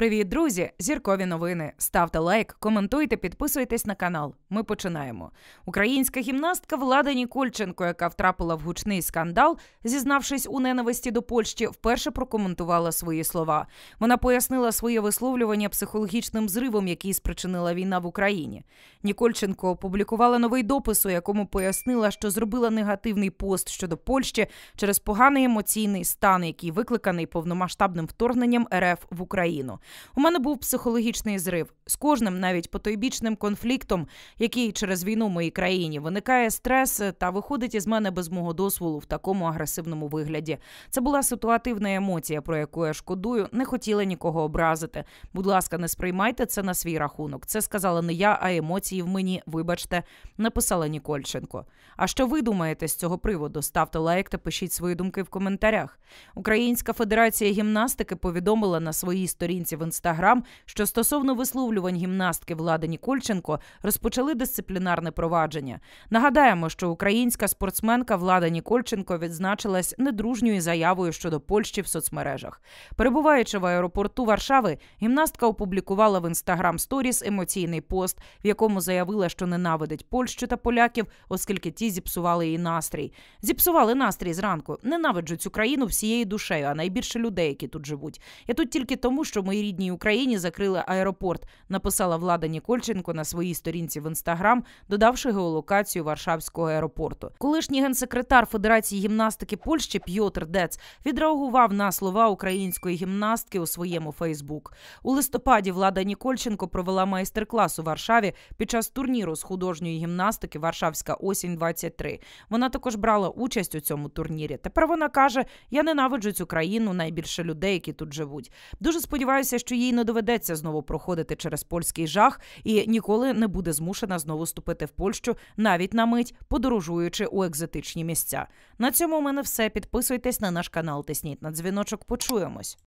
Привіт, друзі! Зіркові новини. Ставте лайк, коментуйте, підписуйтесь на канал. Ми починаємо. Українська гімнастка Влада Нікольченко, яка втрапила в гучний скандал, зізнавшись у ненависті до Польщі, вперше прокоментувала свої слова. Вона пояснила своє висловлювання психологічним зривом, який спричинила війна в Україні. Нікольченко опублікувала новий допис, у якому пояснила, що зробила негативний пост щодо Польщі через поганий емоційний стан, який викликаний повномасштабним вторгненням РФ в Україну. У мене був психологічний зрив з кожним, навіть потойбічним конфліктом, який через війну в моїй країні виникає стрес та виходить із мене без мого дозволу в такому агресивному вигляді. Це була ситуативна емоція, про яку я шкодую. Не хотіла нікого образити. Будь ласка, не сприймайте це на свій рахунок. Це сказала не я, а емоції в мені. Вибачте, написала Нікольченко. А що ви думаєте з цього приводу? Ставте лайк та пишіть свої думки в коментарях. Українська федерація гімнастики повідомила на своїй сторінці сторінці в інстаграм, що стосовно висловлювань гімнастки влади Нікольченко розпочали дисциплінарне провадження. Нагадаємо, що українська спортсменка влада Нікольченко відзначилась недружньою заявою щодо Польщі в соцмережах. Перебуваючи в аеропорту Варшави, гімнастка опублікувала в інстаграм сторіс емоційний пост, в якому заявила, що ненавидить Польщу та поляків, оскільки ті зіпсували її настрій. Зіпсували настрій зранку. Ненавиджу цю країну всією душею, а найбільше людей, які тут живуть. Я тут тільки тому, що мої своїй рідній Україні закрили аеропорт. Написала влада Нікольченко на своїй сторінці в інстаграм, додавши геолокацію Варшавського аеропорту. Колишній генсекретар Федерації гімнастики Польщі П'йотр Дец відреагував на слова української гімнастки у своєму Фейсбук. У листопаді влада Нікольченко провела майстер-клас у Варшаві під час турніру з художньої гімнастики Варшавська осінь 23 Вона також брала участь у цьому турнірі. Тепер вона каже: Я ненавиджу цю країну найбільше людей, які тут живуть. Дуже сподіваюся сподіватися, що їй не доведеться знову проходити через польський жах і ніколи не буде змушена знову ступити в Польщу, навіть на мить подорожуючи у екзотичні місця. На цьому у мене все. Підписуйтесь на наш канал, тисніть на дзвіночок. Почуємось.